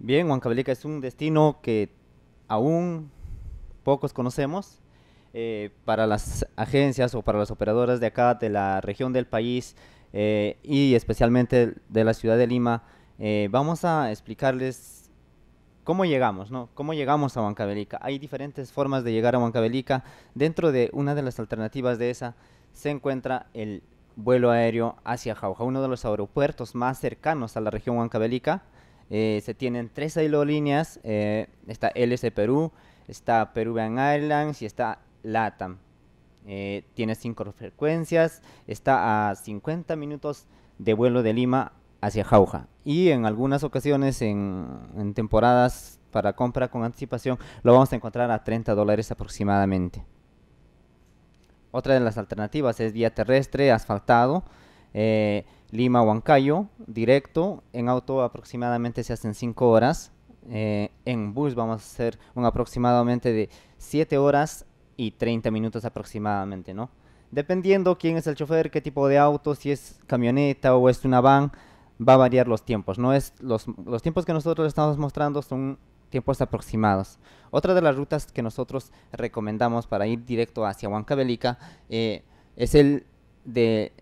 Bien, Huancavelica es un destino que aún pocos conocemos. Eh, para las agencias o para las operadoras de acá, de la región del país eh, y especialmente de la ciudad de Lima, eh, vamos a explicarles cómo llegamos, ¿no? Cómo llegamos a Huancavelica. Hay diferentes formas de llegar a Huancavelica, Dentro de una de las alternativas de esa se encuentra el vuelo aéreo hacia Jauja, uno de los aeropuertos más cercanos a la región Huancavelica, eh, se tienen tres aerolíneas, eh, está LS Perú, está Peruvian Airlines y está LATAM. Eh, tiene cinco frecuencias, está a 50 minutos de vuelo de Lima hacia Jauja. Y en algunas ocasiones, en, en temporadas para compra con anticipación, lo vamos a encontrar a 30 dólares aproximadamente. Otra de las alternativas es vía terrestre, asfaltado, eh, Lima Huancayo, directo, en auto aproximadamente se hacen 5 horas. Eh, en bus vamos a hacer un aproximadamente de 7 horas y 30 minutos aproximadamente, ¿no? Dependiendo quién es el chofer, qué tipo de auto, si es camioneta o es una van, va a variar los tiempos. No es los, tiempos que nosotros estamos mostrando son tiempos aproximados. Otra de las rutas que nosotros recomendamos para ir directo hacia huancabelica eh, es el de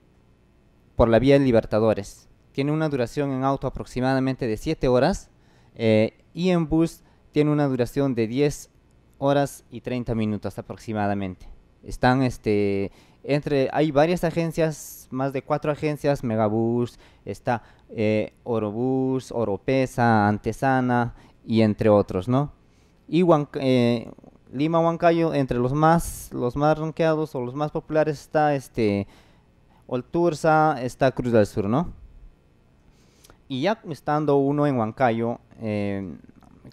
por la vía de Libertadores. Tiene una duración en auto aproximadamente de 7 horas eh, y en bus tiene una duración de 10 horas y 30 minutos aproximadamente. Están este, entre, hay varias agencias, más de cuatro agencias, Megabus, está eh, Oropesa, Antesana y entre otros, ¿no? Y eh, Lima Huancayo, entre los más, los más ranqueados o los más populares está este Olturza está Cruz del Sur, ¿no? Y ya estando uno en Huancayo, eh,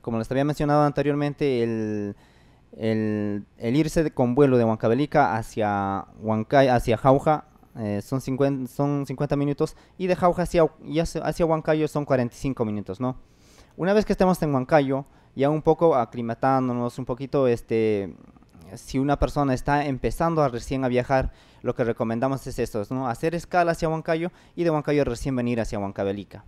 como les había mencionado anteriormente, el, irse con vuelo de Huancabelica hacia hacia Jauja, eh, son, 50, son 50 minutos, y de Jauja hacia, hacia Huancayo son 45 minutos, ¿no? Una vez que estemos en Huancayo, ya un poco aclimatándonos, un poquito este, si una persona está empezando a recién a viajar, lo que recomendamos es eso, ¿no? hacer escala hacia Huancayo y de Huancayo recién venir hacia Huancavelica.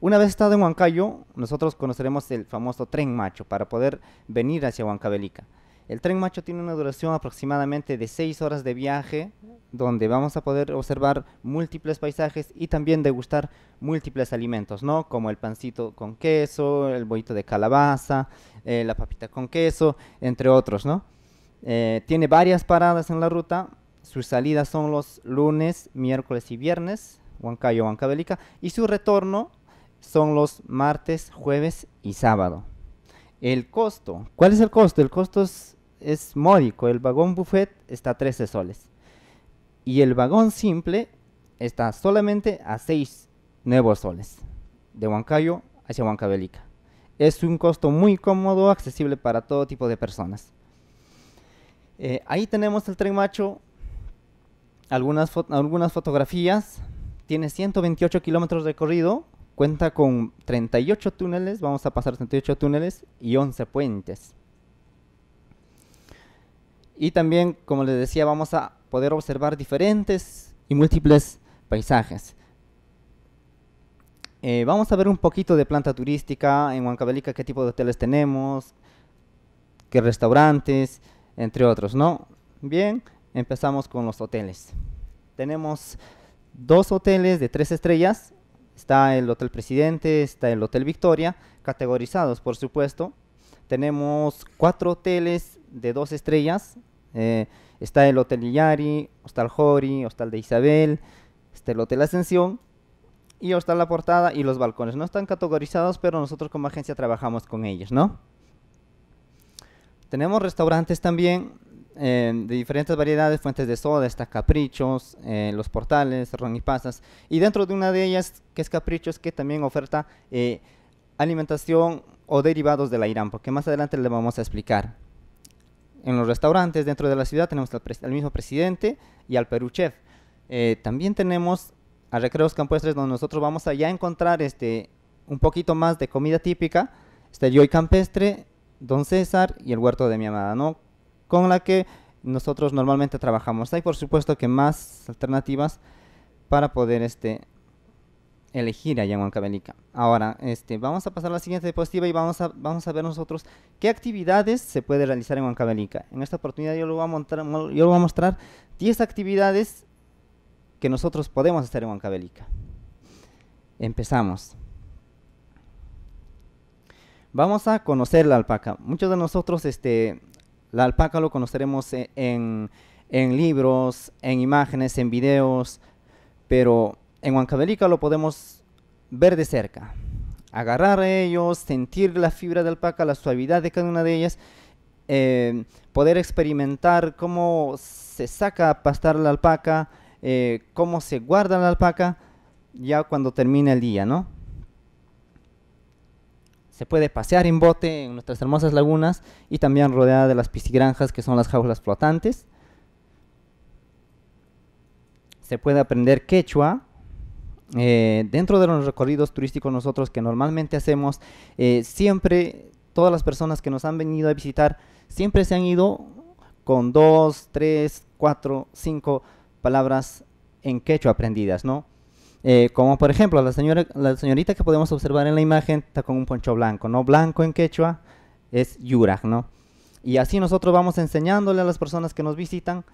Una vez estado en Huancayo, nosotros conoceremos el famoso tren macho para poder venir hacia Huancavelica. El tren macho tiene una duración aproximadamente de 6 horas de viaje, donde vamos a poder observar múltiples paisajes y también degustar múltiples alimentos, ¿no? Como el pancito con queso, el bollito de calabaza, eh, la papita con queso, entre otros, ¿no? Eh, tiene varias paradas en la ruta. Sus salidas son los lunes, miércoles y viernes, Huancayo, Huancavelica, y su retorno son los martes, jueves y sábado. El costo, ¿cuál es el costo? El costo es, módico. El vagón buffet está a 13 soles. Y el vagón simple está solamente a 6 nuevos soles. De Huancayo hacia Huancabelica. Es un costo muy cómodo, accesible para todo tipo de personas. Eh, ahí tenemos el tren macho, algunas, algunas fotografías, tiene 128 kilómetros de recorrido, cuenta con 38 túneles, vamos a pasar 38 túneles y 11 puentes. Y también, como les decía, vamos a poder observar diferentes y múltiples paisajes. Eh, vamos a ver un poquito de planta turística en Huancabelica, qué tipo de hoteles tenemos, qué restaurantes, entre otros, ¿no? Bien, empezamos con los hoteles. Tenemos dos hoteles de tres estrellas. Está el Hotel Presidente, está el Hotel Victoria, categorizados por supuesto. Tenemos cuatro hoteles de dos estrellas. Eh, está el Hotel Illari, Hostal Jori, Hostal de Isabel, está el Hotel Ascensión y Hostal La Portada y los balcones. No están categorizados, pero nosotros como agencia trabajamos con ellos, ¿no? Tenemos restaurantes también eh, de diferentes variedades, fuentes de soda, está Caprichos, eh, Los Portales, Ron y Pasas. Y dentro de una de ellas, que es Caprichos, que también oferta eh, alimentación o derivados de la Irán, porque más adelante le vamos a explicar. En los restaurantes dentro de la ciudad tenemos al, mismo presidente y al Perú Chef. también tenemos a Recreos Campestres, donde nosotros vamos a ya encontrar este, un poquito más de comida típica, este yoy campestre, Don César y El huerto de mi amada, ¿no? Con la que nosotros normalmente trabajamos. Hay por supuesto que más alternativas para poder este, elegir en Huancabelica. Ahora, este, vamos a pasar a la siguiente diapositiva y vamos a, vamos a ver nosotros qué actividades se puede realizar en Huancabelica. En esta oportunidad yo lo voy a, voy a mostrar 10 actividades que nosotros podemos hacer en Huancabelica. Empezamos. Vamos a conocer la alpaca. Muchos de nosotros, este, la alpaca lo conoceremos e, en, libros, en imágenes, en videos, pero en Huancavelica lo podemos ver de cerca. Agarrar a ellos, sentir la fibra de alpaca, la suavidad de cada una de ellas, eh, poder experimentar cómo se saca a pastar la alpaca, eh, cómo se guarda la alpaca ya cuando termina el día, ¿no? se puede pasear en bote en nuestras hermosas lagunas y también rodeada de las piscigranjas que son las jaulas flotantes. Se puede aprender quechua. Eh, dentro de los recorridos turísticos nosotros que normalmente hacemos, eh, siempre todas las personas que nos han venido a visitar, siempre se han ido con dos, tres, cuatro, cinco palabras en quechua aprendidas, ¿no? Eh, como por ejemplo, la, señora, la señorita que podemos observar en la imagen está con un poncho blanco, ¿no? Blanco en quechua es yurag, ¿no? Y así nosotros vamos enseñándole a las personas que nos visitan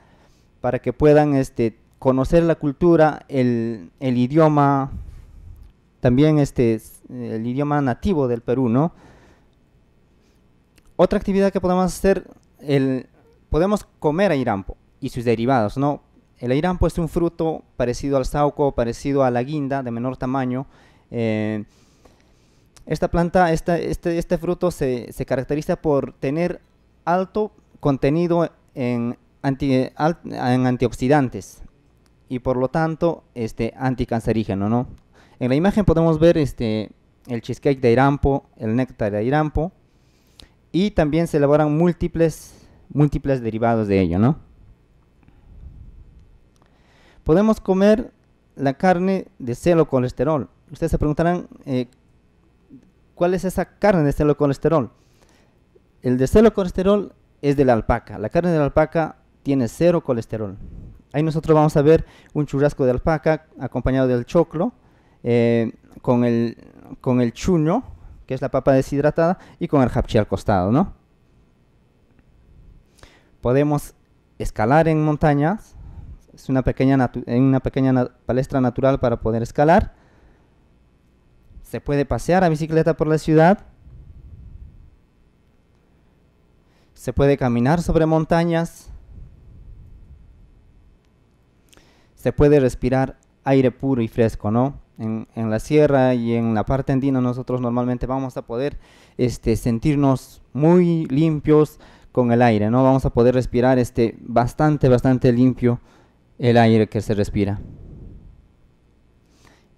para que puedan este, conocer la cultura, el, el idioma, también este, el idioma nativo del Perú, ¿no? Otra actividad que podemos hacer, el, podemos comer a Irampo y sus derivados, ¿no? El irampo es un fruto parecido al sauco, parecido a la guinda, de menor tamaño. Eh, esta planta, este, este, fruto se, caracteriza por tener alto contenido en, antioxidantes y por lo tanto este, anticancerígeno. En la imagen podemos ver este, el cheesecake de Irampo, el néctar de Irampo y también se elaboran múltiples, múltiples derivados de ello. ¿no? Podemos comer la carne de celo colesterol. Ustedes se preguntarán, eh, ¿cuál es esa carne de celo colesterol? El de celo colesterol es de la alpaca. La carne de la alpaca tiene cero colesterol. Ahí nosotros vamos a ver un churrasco de alpaca acompañado del choclo, eh, con, el, con el chuño, que es la papa deshidratada, y con el japchi al costado, ¿no? Podemos escalar en montañas, es una pequeña, eh, una pequeña palestra natural para poder escalar. Se puede pasear a bicicleta por la ciudad. Se puede caminar sobre montañas. Se puede respirar aire puro y fresco, ¿no? En, la sierra y en la parte andina nosotros normalmente vamos a poder este, sentirnos muy limpios con el aire, ¿no? Vamos a poder respirar este, bastante, bastante limpio el aire que se respira.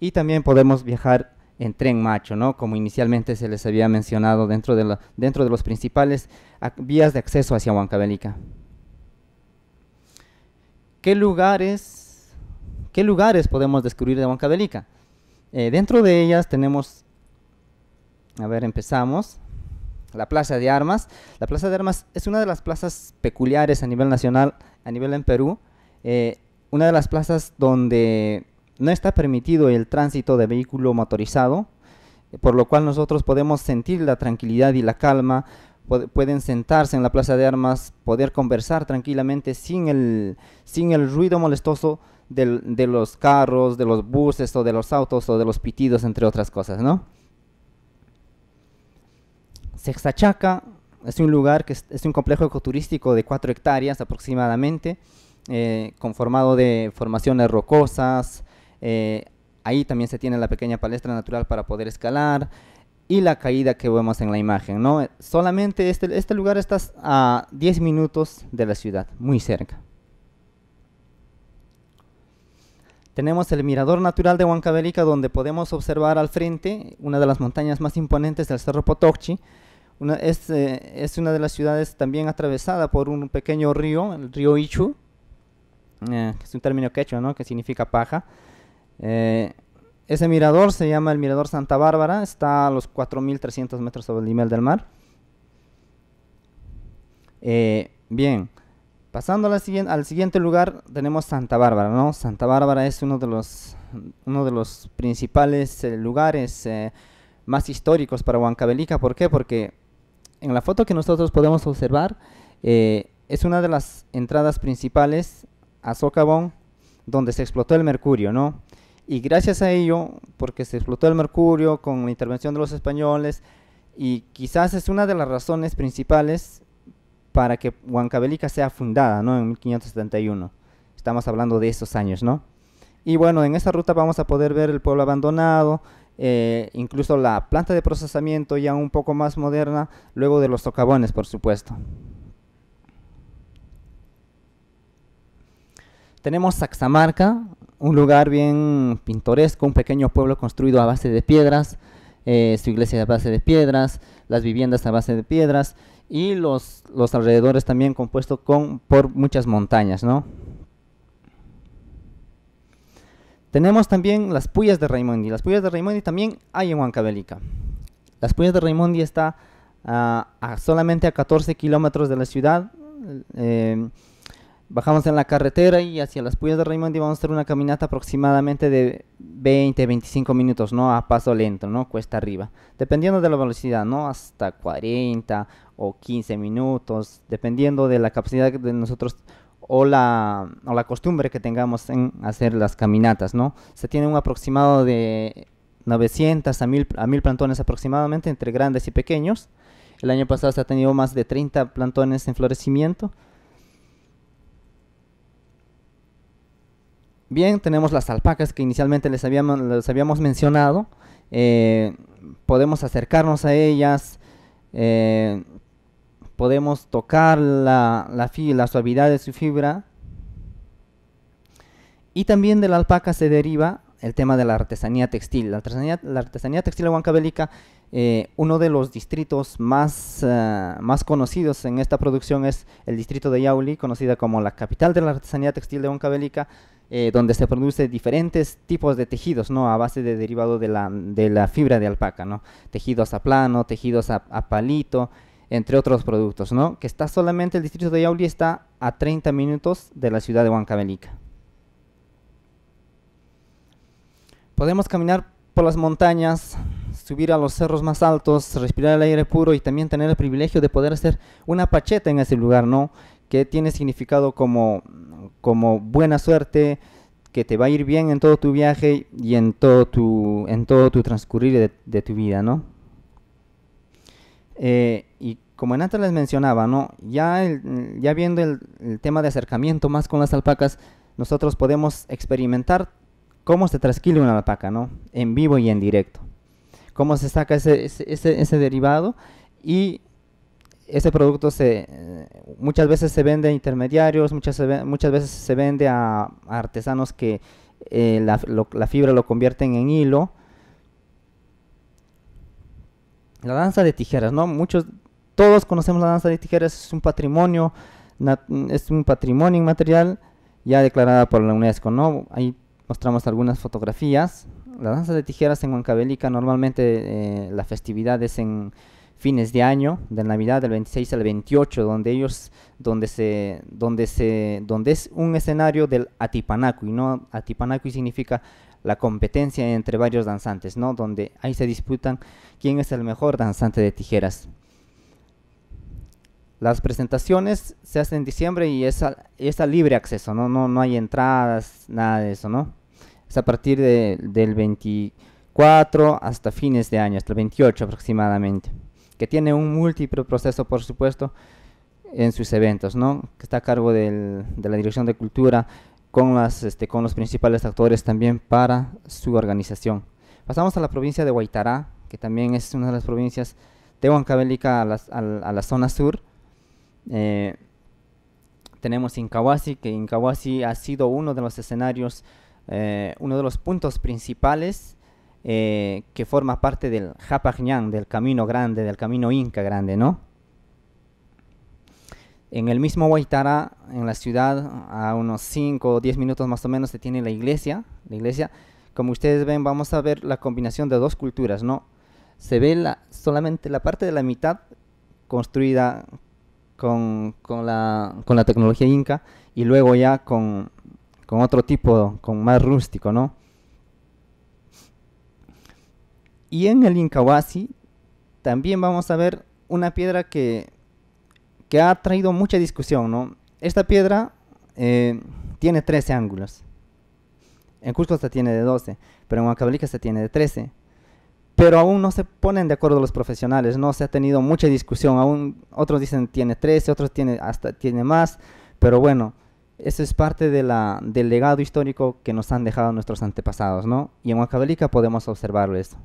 Y también podemos viajar en tren macho, ¿no? Como inicialmente se les había mencionado dentro de, la, dentro de los principales vías de acceso hacia Huancavelica. ¿Qué lugares, ¿Qué lugares podemos descubrir de Huancavelica? Eh, dentro de ellas tenemos, a ver, empezamos, la Plaza de Armas. La Plaza de Armas es una de las plazas peculiares a nivel nacional, a nivel en Perú. Eh, una de las plazas donde no está permitido el tránsito de vehículo motorizado, por lo cual nosotros podemos sentir la tranquilidad y la calma, pueden sentarse en la plaza de armas, poder conversar tranquilamente sin el, sin el ruido molestoso de los carros, de los buses o de los autos o de los pitidos, entre otras cosas, ¿no? Sexachaca es un lugar que es, es un complejo ecoturístico de 4 hectáreas aproximadamente, eh, conformado de formaciones rocosas, eh, ahí también se tiene la pequeña palestra natural para poder escalar y la caída que vemos en la imagen. ¿no? Solamente este, este lugar está a 10 minutos de la ciudad, muy cerca. Tenemos el mirador natural de Huancavelica donde podemos observar al frente una de las montañas más imponentes del Cerro Potocchi. es, eh, es, una de las ciudades también atravesada por un pequeño río, el río Ichu, eh, es un término quechua, ¿no? Que significa paja. Eh, ese mirador se llama el Mirador Santa Bárbara, está a los 4.300 metros sobre el nivel del mar. Eh, bien, pasando la siguiente, al siguiente lugar tenemos Santa Bárbara, ¿no? Santa Bárbara es uno de los, uno de los principales lugares más históricos para Huancavelica. ¿Por qué? Porque en la foto que nosotros podemos observar es una de las entradas principales a Socavón, donde se explotó el mercurio, ¿no? Y gracias a ello, porque se explotó el mercurio con la intervención de los españoles, y quizás es una de las razones principales para que Huancavelica sea fundada, ¿no? En 1571. Estamos hablando de esos años, ¿no? Y bueno, en esa ruta vamos a poder ver el pueblo abandonado, eh, incluso la planta de procesamiento ya un poco más moderna, luego de los socavones, por supuesto. Tenemos Saxamarca, un lugar bien pintoresco, un pequeño pueblo construido a base de piedras, eh, su iglesia a base de piedras, las viviendas a base de piedras y los, los alrededores también compuestos con, por muchas montañas, ¿no? Tenemos también las Puyas de Raimondi. Las Puyas de Raimondi también hay en Huancavelica. Las Puyas de Raimondi está a solamente a 14 kilómetros de la ciudad. Eh, Bajamos en la carretera y hacia las Puyas de y vamos a hacer una caminata aproximadamente de 20-25 minutos, ¿no? A paso lento, ¿no? Cuesta arriba. Dependiendo de la velocidad, ¿no? Hasta 40 o 15 minutos, dependiendo de la capacidad de nosotros o la, o la costumbre que tengamos en hacer las caminatas, ¿no? Se tiene un aproximado de 900 a 1000, a 1000 plantones aproximadamente entre grandes y pequeños. El año pasado se ha tenido más de 30 plantones en florecimiento. Bien, tenemos las alpacas que inicialmente les habíamos, mencionado. Eh, podemos acercarnos a ellas, eh, podemos tocar la, suavidad de su fibra. Y también de la alpaca se deriva el tema de la artesanía textil. La artesanía, la artesanía textil huancabélica, eh, uno de los distritos más, más conocidos en esta producción es el distrito de Yauli, conocida como la capital de la artesanía textil de Huancabélica. Eh, donde se producen diferentes tipos de tejidos, ¿no? A base de derivado de la, fibra de alpaca, ¿no? Tejidos a plano, tejidos a, palito, entre otros productos, ¿no? Que está solamente, el distrito de Yauli está a 30 minutos de la ciudad de Huancavelica. Podemos caminar por las montañas, subir a los cerros más altos, respirar el aire puro y también tener el privilegio de poder hacer una pacheta en ese lugar, ¿no? que tiene significado como, como buena suerte, que te va a ir bien en todo tu viaje y en todo tu, en todo tu transcurrir de, tu vida, eh, y como en antes les mencionaba, ¿no? Ya, ya viendo el, tema de acercamiento más con las alpacas, nosotros podemos experimentar cómo se trasquila una alpaca, ¿no? En vivo y en directo. Cómo se saca ese derivado y este producto se, muchas veces se vende a intermediarios, muchas, veces se vende a, artesanos que eh, la, fibra lo convierten en hilo. La danza de tijeras, ¿no? Muchos, todos conocemos la danza de tijeras, es un patrimonio, es un patrimonio inmaterial ya declarada por la UNESCO, ¿no? Ahí mostramos algunas fotografías. La danza de tijeras en Huancabelica normalmente eh, la festividad es en fines de año, de Navidad del 26 al 28, donde ellos, donde se, donde se, donde es un escenario del Atipanacu, y no significa la competencia entre varios danzantes, ¿no? Donde ahí se disputan quién es el mejor danzante de tijeras. Las presentaciones se hacen en diciembre y es, a, libre acceso, ¿no? ¿no? No hay entradas, nada de eso, ¿no? Es a partir del 24 hasta fines de año, hasta el 28 aproximadamente que tiene un múltiple proceso, por supuesto, en sus eventos, ¿no? que está a cargo de la Dirección de Cultura, con, las, este, los principales actores también para su organización. Pasamos a la provincia de guaitará que también es una de las provincias de Huancabélica a, la zona sur. Eh, tenemos Incahuasi, que Incahuasi ha sido uno de los escenarios, eh, uno de los puntos principales eh, que forma parte del Japajñán, del camino grande, del camino inca grande, ¿no? En el mismo Guaitara, en la ciudad, a unos 5 o 10 minutos más o menos, se tiene la iglesia. La iglesia, como ustedes ven, vamos a ver la combinación de dos culturas, ¿no? Se ve la, solamente la parte de la mitad construida con, la, tecnología inca y luego ya con, con otro tipo, con más rústico, ¿no? Y en el Incahuasi también vamos a ver una piedra que, que ha traído mucha discusión, ¿no? Esta piedra eh, tiene 13 ángulos. En Cusco se tiene de 12, pero en Huancavelica se tiene de 13. Pero aún no se ponen de acuerdo los profesionales, no se ha tenido mucha discusión. Aún otros dicen tiene 13, otros tiene hasta tiene más, pero bueno, eso es parte del legado histórico que nos han dejado nuestros antepasados, Y en Huancavelica podemos observarlo eso.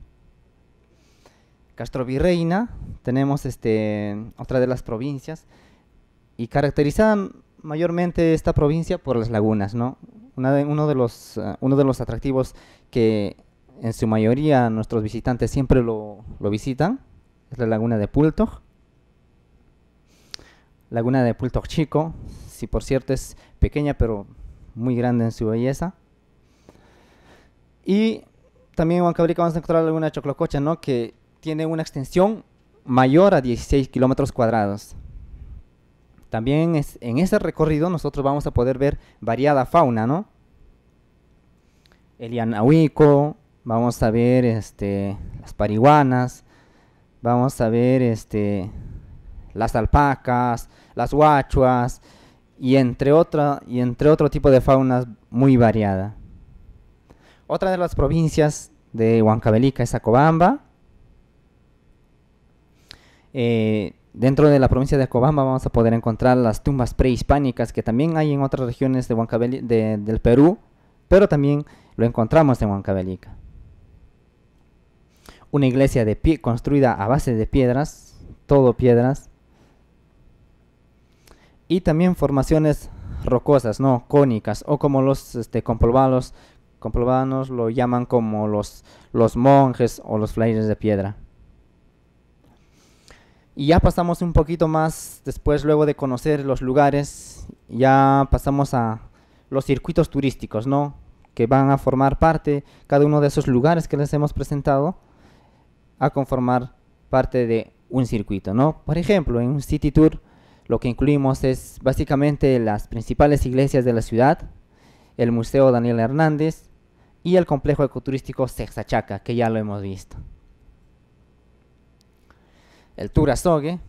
Virreina, tenemos este, otra de las provincias, y caracterizada mayormente esta provincia por las lagunas, ¿no? uno, de los, eh, uno de los atractivos que en su mayoría nuestros visitantes siempre lo, visitan es la laguna de Pulto, Laguna de pulto Chico, si por cierto es pequeña pero muy grande en su belleza. Y también en Huancabrica vamos a encontrar la laguna Choclococha, ¿no? Que tiene una extensión mayor a 16 kilómetros cuadrados. También en ese recorrido nosotros vamos a poder ver variada fauna, El yanahuico, vamos a ver este, las parihuanas, vamos a ver este, las alpacas, las huachuas y entre, otra, y entre otro tipo de fauna muy variada. Otra de las provincias de Huancavelica es Acobamba, eh, dentro de la provincia de Acobamba vamos a poder encontrar las tumbas prehispánicas que también hay en otras regiones de del Perú, pero también lo encontramos en Huancavelica. Una iglesia de pie, construida a base de piedras, todo piedras. Y también formaciones rocosas, no cónicas, o como los este, lo llaman como los, los monjes o los flyers de piedra. Y ya pasamos un poquito más, después luego de conocer los lugares, ya pasamos a los circuitos turísticos, ¿no? Que van a formar parte, cada uno de esos lugares que les hemos presentado, a conformar parte de un circuito, ¿no? Por ejemplo, en un City Tour lo que incluimos es básicamente las principales iglesias de la ciudad, el Museo Daniel Hernández y el complejo ecoturístico Sexachaca, que ya lo hemos visto el Turasogue,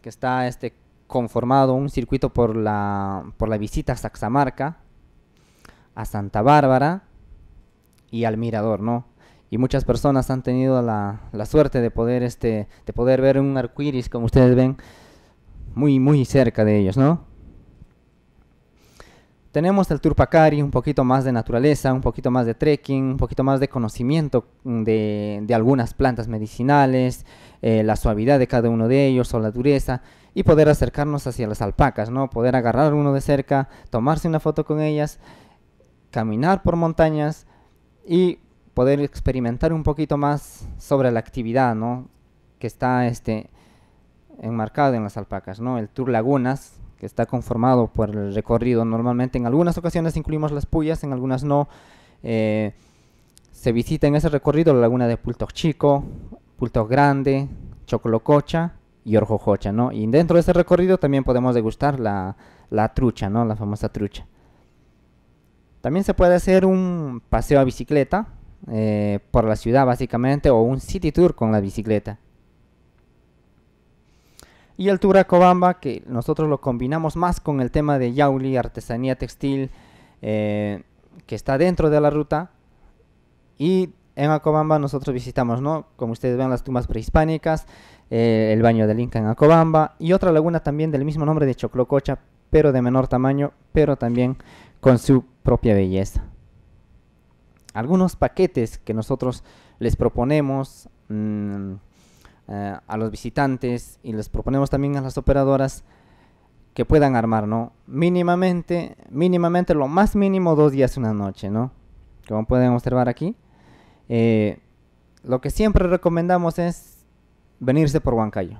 que está este, conformado un circuito por la, por la visita a Saxamarca, a Santa Bárbara y al Mirador, ¿no? Y muchas personas han tenido la, la suerte de poder, este, de poder ver un iris, como ustedes ven, muy, muy cerca de ellos, ¿no? Tenemos el tour pacari un poquito más de naturaleza, un poquito más de trekking, un poquito más de conocimiento mm, de, algunas plantas medicinales, eh, la suavidad de cada uno de ellos o la dureza, y poder acercarnos hacia las alpacas, ¿no? Poder agarrar uno de cerca, tomarse una foto con ellas, caminar por montañas y poder experimentar un poquito más sobre la actividad, Que está este, enmarcada en las alpacas, ¿no? El Tour Lagunas, está conformado por el recorrido. Normalmente en algunas ocasiones incluimos las puyas, en algunas no. Eh, se visita en ese recorrido la laguna de Pultos Chico, Pultos Grande, Chocolococha y Orjojocha, ¿no? Y dentro de ese recorrido también podemos degustar la, trucha, ¿no? La famosa trucha. También se puede hacer un paseo a bicicleta eh, por la ciudad básicamente o un city tour con la bicicleta. Y el Acobamba, que nosotros lo combinamos más con el tema de yauli, artesanía textil, eh, que está dentro de la ruta. Y en Acobamba nosotros visitamos, ¿no? Como ustedes ven, las tumbas prehispánicas, eh, el baño del Inca en Acobamba y otra laguna también del mismo nombre de Choclococha, pero de menor tamaño, pero también con su propia belleza. Algunos paquetes que nosotros les proponemos. Mm, eh, a los visitantes y les proponemos también a las operadoras que puedan armar, ¿no? Mínimamente, mínimamente, lo más mínimo dos días una noche, ¿no? Como pueden observar aquí. Eh, lo que siempre recomendamos es venirse por Huancayo.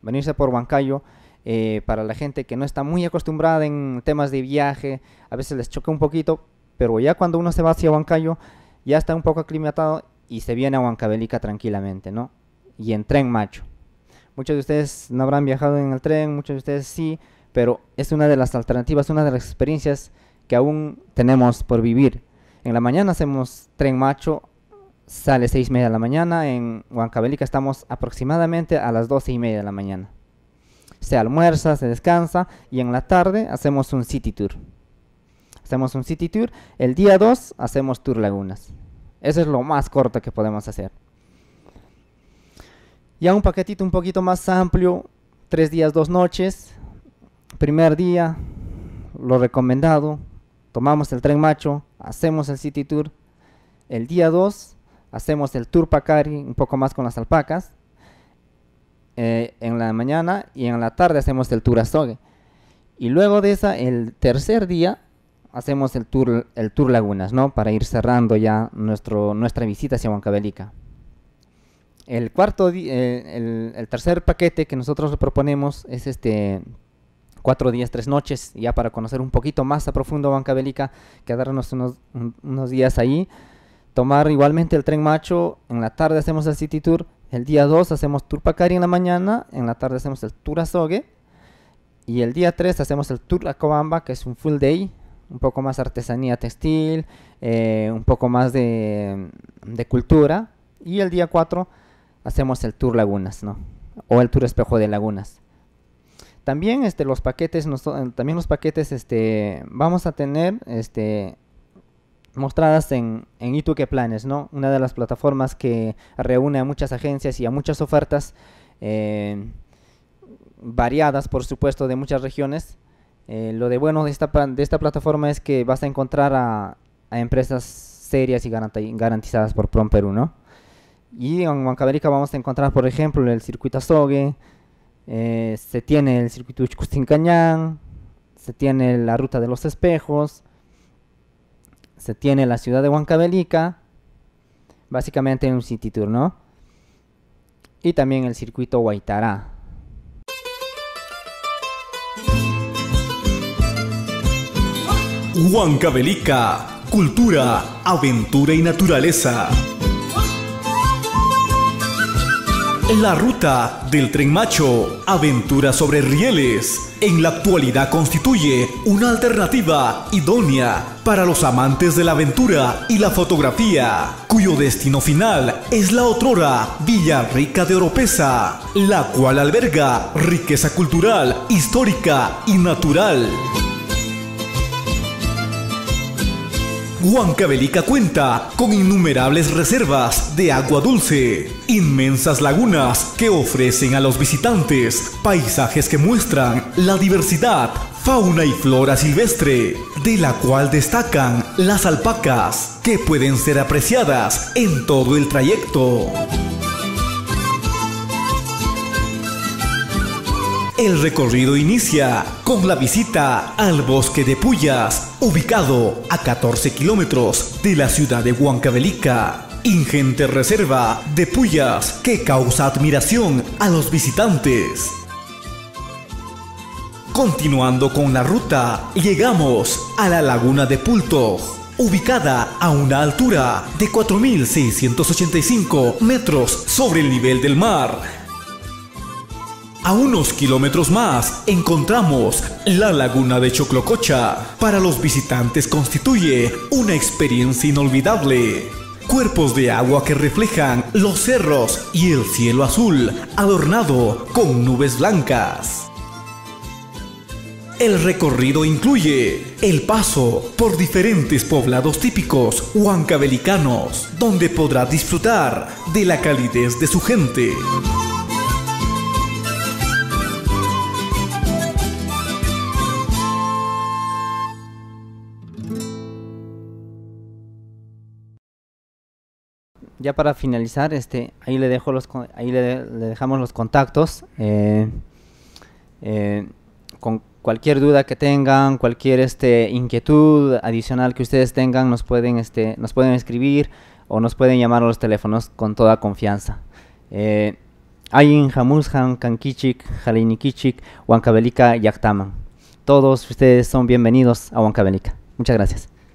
Venirse por Huancayo eh, para la gente que no está muy acostumbrada en temas de viaje. A veces les choca un poquito, pero ya cuando uno se va hacia Huancayo, ya está un poco aclimatado y se viene a Huancabelica tranquilamente, ¿no? y en tren macho. Muchos de ustedes no habrán viajado en el tren, muchos de ustedes sí, pero es una de las alternativas, una de las experiencias que aún tenemos por vivir. En la mañana hacemos tren macho, sale seis y media de la mañana, en Huancabelica estamos aproximadamente a las doce y media de la mañana. Se almuerza, se descansa y en la tarde hacemos un city tour. Hacemos un city tour, el día 2 hacemos tour lagunas. Eso es lo más corto que podemos hacer. Ya un paquetito un poquito más amplio, tres días, dos noches. Primer día, lo recomendado, tomamos el tren macho, hacemos el city tour. El día dos, hacemos el tour Pacari, un poco más con las alpacas. Eh, en la mañana y en la tarde hacemos el tour Azogue. Y luego de esa, el tercer día, hacemos el tour, el tour Lagunas, ¿no? Para ir cerrando ya nuestro, nuestra visita hacia Huancabelica. El cuarto, eh, el, tercer paquete que nosotros proponemos es este cuatro días, tres noches, ya para conocer un poquito más a profundo Banca Bélica, quedarnos unos, días ahí, tomar igualmente el tren macho, en la tarde hacemos el City Tour, el día dos hacemos Tour Pacari en la mañana, en la tarde hacemos el Tour Azogue, y el día tres hacemos el Tour Acobamba, que es un full day, un poco más artesanía textil, eh, un poco más de, cultura, y el día cuatro hacemos el tour lagunas, ¿no? O el tour espejo de lagunas. También este, los paquetes, también los paquetes este, vamos a tener este, mostradas en, en Ituque Planes, ¿no? Una de las plataformas que reúne a muchas agencias y a muchas ofertas eh, variadas, por supuesto, de muchas regiones. Eh, lo de bueno de esta, de esta plataforma es que vas a encontrar a, a empresas serias y garantizadas por Prom Perú, ¿no? Y en Huancabelica vamos a encontrar, por ejemplo, el circuito Azogue, eh, se tiene el circuito Cañán, se tiene la ruta de los espejos, se tiene la ciudad de Huancabelica, básicamente un city tour, ¿no? Y también el circuito Huaitará. Huancabelica, cultura, aventura y naturaleza. La ruta del tren macho, aventura sobre rieles, en la actualidad constituye una alternativa idónea para los amantes de la aventura y la fotografía, cuyo destino final es la otrora Villa Rica de Oropesa, la cual alberga riqueza cultural, histórica y natural. Huancavelica cuenta con innumerables reservas de agua dulce, inmensas lagunas que ofrecen a los visitantes paisajes que muestran la diversidad, fauna y flora silvestre, de la cual destacan las alpacas, que pueden ser apreciadas en todo el trayecto. El recorrido inicia con la visita al bosque de Puyas, ubicado a 14 kilómetros de la ciudad de Huancavelica. Ingente reserva de Puyas que causa admiración a los visitantes. Continuando con la ruta, llegamos a la laguna de Pulto, ubicada a una altura de 4.685 metros sobre el nivel del mar a unos kilómetros más encontramos la laguna de Choclococha. Para los visitantes constituye una experiencia inolvidable. Cuerpos de agua que reflejan los cerros y el cielo azul, adornado con nubes blancas. El recorrido incluye el paso por diferentes poblados típicos huancavelicanos, donde podrá disfrutar de la calidez de su gente. ya para finalizar, este, ahí le dejo los, ahí le, dejamos los contactos. Eh, eh, con cualquier duda que tengan, cualquier este inquietud adicional que ustedes tengan, nos pueden este, nos pueden escribir o nos pueden llamar a los teléfonos con toda confianza. Eh, Ayin, Hamushan, Kankichik, Jalinikichik, Huancabelica y Actaman. Todos ustedes son bienvenidos a Huancabelica. Muchas gracias.